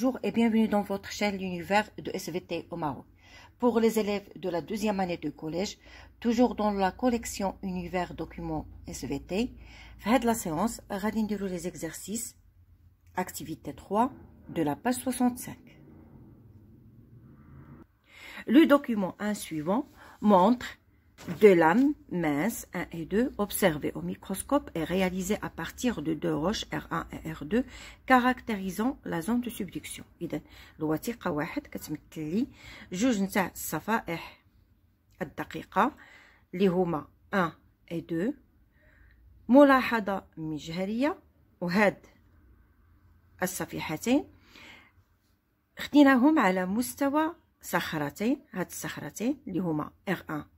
Bonjour et bienvenue dans votre chaîne L'univers de SVT au Pour les élèves de la deuxième année de collège, toujours dans la collection Univers documents SVT, faites la séance, radinez les exercices, activité 3 de la page 65. Le document 1 suivant montre de lames, minces, 1 et 2 observées au microscope et réalisées à partir de deux roches R1 et R2 caractérisant la zone de subduction. Donc, la wathiqa 1 qui permet de juge de safa'ih ad-daqiqa li 1 et 2 mulahada mijhariya w had as-safihatayn khdinahum ala mustawa صخرتين هاد الصخرتين اللي هما R1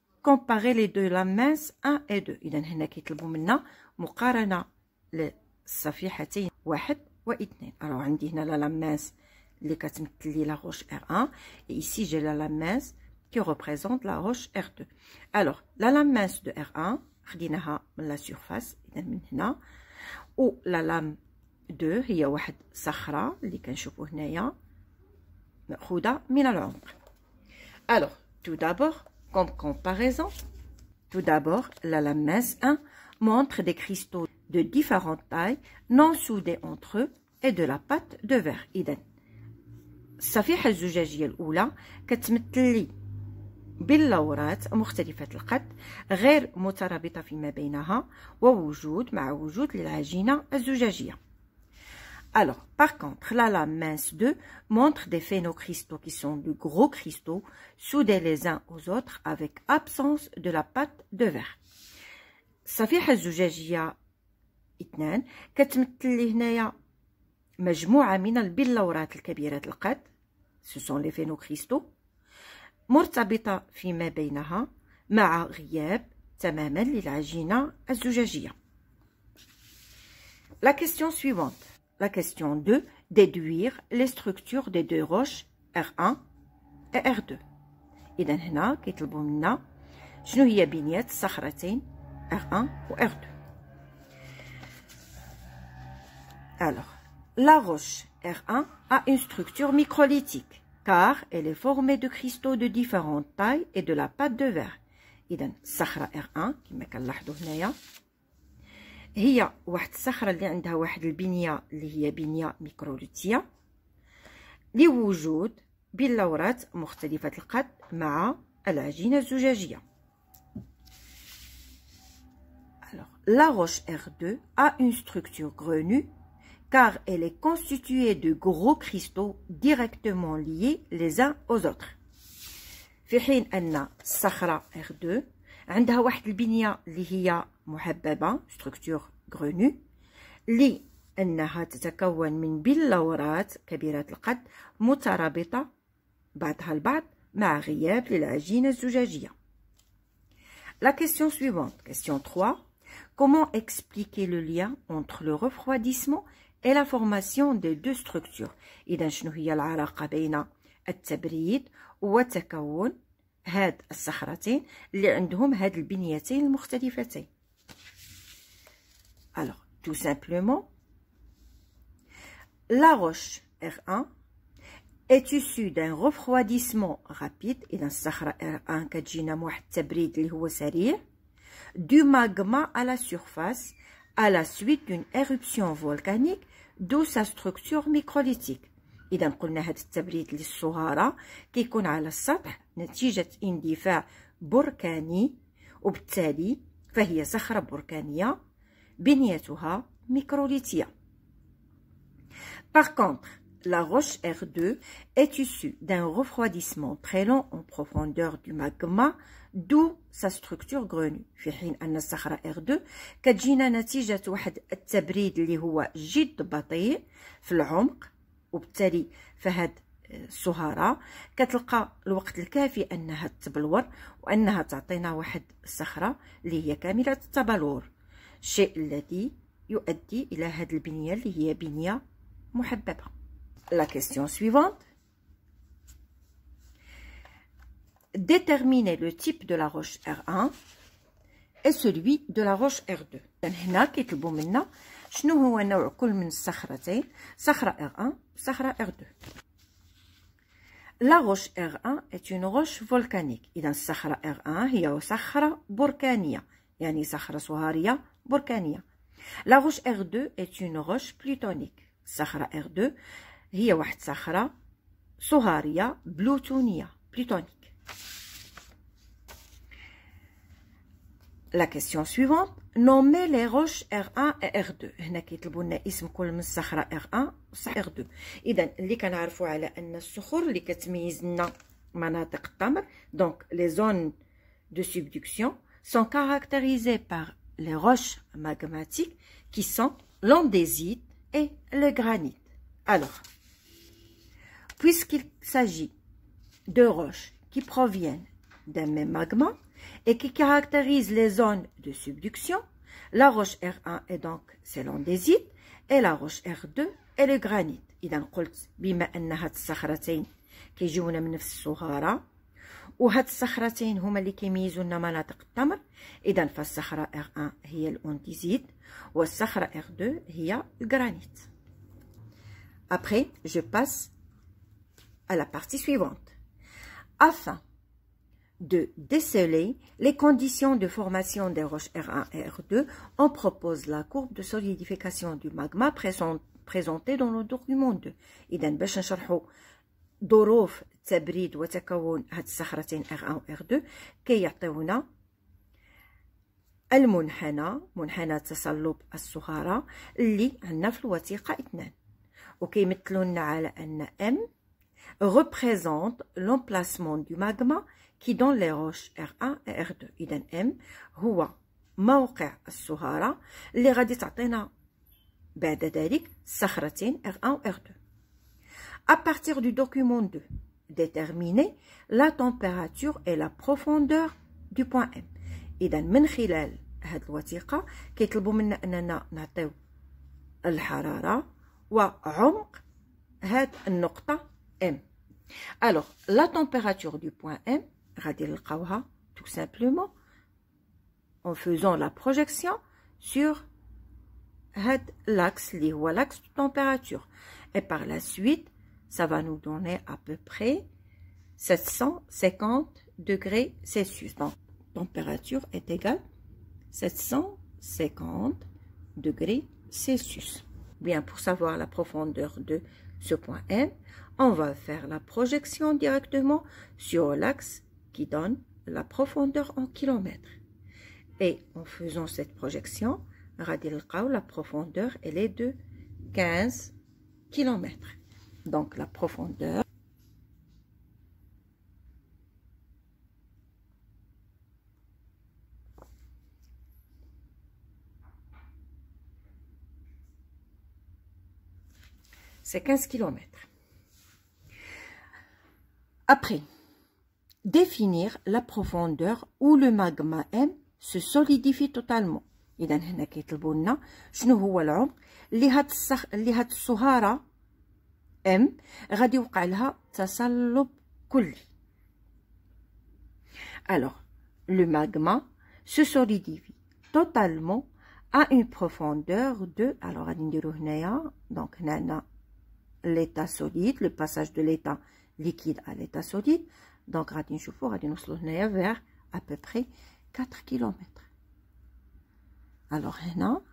كومباري لي دو لا 1 و 2 اذا هنا كيطلبوا منا مقارنه للصفيحتين واحد 2 راهو عندي هنا لا لاماس اللي كتمثل لي لا روش ار 1 اي سي جي لا لاماس كي ريبريزونت لا روش ار 2 الوغ لا لاماس دو ار 1 خديناها من لا سيرفاس اذا من هنا و لا لام دو هي واحد صخره اللي كنشوفو هنايا ماخوذه من العمق الوغ تو دابور Comme comparaison, tout d'abord, la lame 1 hein, montre des cristaux de différentes tailles non soudés entre eux et de la pâte de verre. إذا الصفيحة الزجاجية الأولى كتمثل لي باللورات مختلفة القد غير مترابطة فيما بينها ووجود مع وجود للعجينة الزجاجية alors, par contre, la lame mince 2 montre des phénocristaux qui sont de gros cristaux soudés les uns aux autres avec absence de la pâte de verre. الصفيحة الزجاجية اثنان كتمثل لي هنايا مجموعة من البلورات الكبيرة القد سوسون لي فينوكريستو مرتبطة فيما بينها مع غياب تماما للعجينة الزجاجية. La question suivante. La question 2, déduire les structures des deux roches R1 et R2. Idan, هنا كيطلبوا منا شنو هي بنيات R1 ou R2. Alors, la roche R1 a une structure microlithique car elle est formée de cristaux de différentes tailles et de la pâte de verre. la Sahra R1 qui vu ya. هي واحد الصخره اللي عندها واحد البنيه اللي هي بنيه ميكروليتيه لوجود بلورات مختلفه القد مع العجينه الزجاجيه La roche R2 a une structure grenue car elle est constituée de gros cristaux directement liés les uns aux autres. في حين أن الصخرة R2 عندها واحد البنيه اللي هي محببه ستركتور غرونو اللي انها تتكون من بلورات كبيرات القد مترابطه بعضها البعض مع غياب للعجينه الزجاجيه La question suivante, question 3. Comment expliquer le lien entre le refroidissement et la formation des deux structures إذا شنو هي العلاقة بين التبريد وتكون هاد الصخرتين اللي عندهم هاد البنيتين المختلفتين alors tout simplement la roche R1 est issue d'un refroidissement rapide et d'un الصخرة R1 كتجينا من tabrid li اللي du magma à la surface à la suite d'une éruption volcanique d'où sa structure microlithique اذا قلنا هذا التبريد للصهاره كيكون على السطح نتيجه اندفاع بركاني وبالتالي فهي صخره بركانيه بنيتها ميكروليتيه Par contre, la roche R2 est issue d'un refroidissement très lent en profondeur du magma d'où sa structure grenue في حين أن الصخرة R2 كتجينا نتيجة واحد التبريد اللي هو جد بطيء في العمق وبالتالي فهاد السهارة كتلقى الوقت الكافي أنها تبلور وأنها تعطينا واحد الصخرة اللي هي كاملة التبلور الشيء الذي يؤدي إلى هاد البنية اللي هي بنية محببة لا كيستيون سويفونت déterminer le type de la roche R1 et celui de la roche R2 هنا كيطلبوا منا شنو هو نوع كل من الصخرتين صخره اغ R1 صخره اغ R2 لا غوش اغ 1 إت إن غوش فولكانيك إذا اغ R1 هي صخرة بركانية يعني صخرة صهارية بركانية لا غوش اغ 2 إت إن غوش plutonique الصخرة R2 هي واحد صخرة صهارية بلوتونية بلوتونيك La question suivante nommer les roches r 1 et r 2 nous كيطلبوا le nom de من الصحراء r 1 r 2 اذا اللي كنعرفوا nous ان الصخور que les لنا مناطق التمر دونك les zones de subduction sont caractérisées par les roches magmatiques qui sont l'andésite et le granite. Alors, puisqu'il s'agit de roches qui proviennent d'un même magma, et qui caractérise les zones de subduction. La roche R1 est donc l'andésite et la roche R2 est le granit. و هاد الصخرتين هما اللي كيميزوا لنا مناطق التمر اذا فالصخره R1 هي الاونديزيت والصخره R2 هي الجرانيت après je passe à la partie suivante afin de déceler les conditions de formation des roches R1 et R2, on propose la courbe de solidification du magma présentée dans le document 2. إذن باش نشرحوا ظروف تبريد وتكون هاد الصخرتين R1 et R2 كيعطيونا المنحنى منحنى تصلب الصهارة اللي عندنا في الوثيقة 2 وكيمثلوا لنا على أن M représente l'emplacement du magma qui dans les roches R1 et R2 idem M هو موقع السهارة اللي غادي تعطينا بعد ذلك صخرتين R1 ou R2 à partir du document 2 déterminer la température et la profondeur du point M إذا من خلال هاد الوثيقة كيطلبوا منا أننا نعطيو الحرارة وعمق هاد M alors la température du point M tout simplement en faisant la projection sur l'axe lié à l'axe de température et par la suite ça va nous donner à peu près 750 degrés Celsius donc température est égale 750 degrés Celsius bien pour savoir la profondeur de ce point N on va faire la projection directement sur l'axe qui donne la profondeur en kilomètres. Et en faisant cette projection, la profondeur, elle est de 15 kilomètres. Donc la profondeur c'est 15 km. Après, définir la profondeur où le magma M se solidifie totalement هنا شنو هو alors le magma se solidifie totalement à une profondeur de alors غادي هنايا donc هنا l'état solide le passage de l'état liquide à l'état solide donc, Radin Choufou, Radin Ousloneya, vers à peu près 4 km. Alors, maintenant,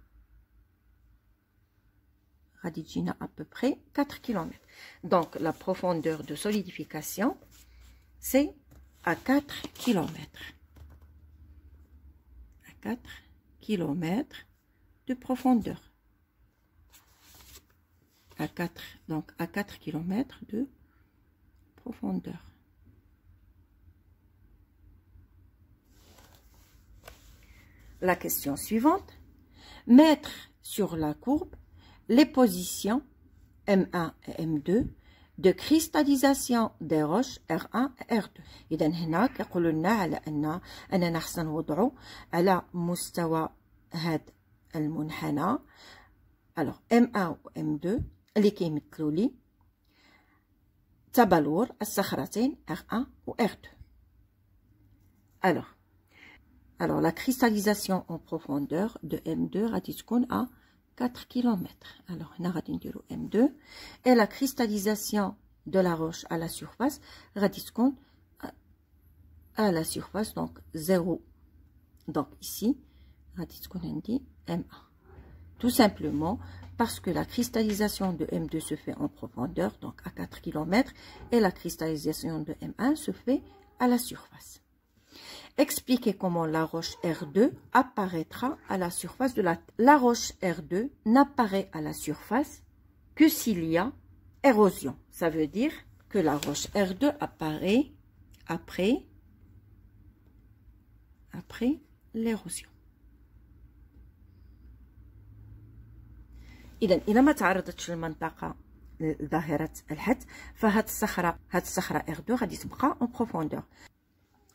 Radijina, à peu près 4 km. Donc, la profondeur de solidification, c'est à 4 km. À 4 km de profondeur. À 4, donc, à 4 km de profondeur. la question suivante. Mettre sur la courbe les positions M1 et M2 de cristallisation des roches R1 et R2. Et donc, هنا لنا على ان وضعه على مستوى هذا المنحنى. Alors M1 ou M2 اللي كيمثلوا لي تبلور الصخرتين R1 ou R2. Alors alors, la cristallisation en profondeur de M2 radisconne à 4 km. Alors, l'eau M2. Et la cristallisation de la roche à la surface radisconne à la surface, donc 0. Donc, ici, radisconne M1. Tout simplement parce que la cristallisation de M2 se fait en profondeur, donc à 4 km, et la cristallisation de M1 se fait à la surface. Expliquez comment la roche R2 apparaîtra à la surface de la roche R2 n'apparaît à la surface que s'il y a érosion. Ça veut dire que la roche R2 apparaît après, après l'érosion. إذا إذا ما تعرضتش لظاهرة الحد فهاد الصخرة هاد الصخرة r غادي تبقى en profondeur.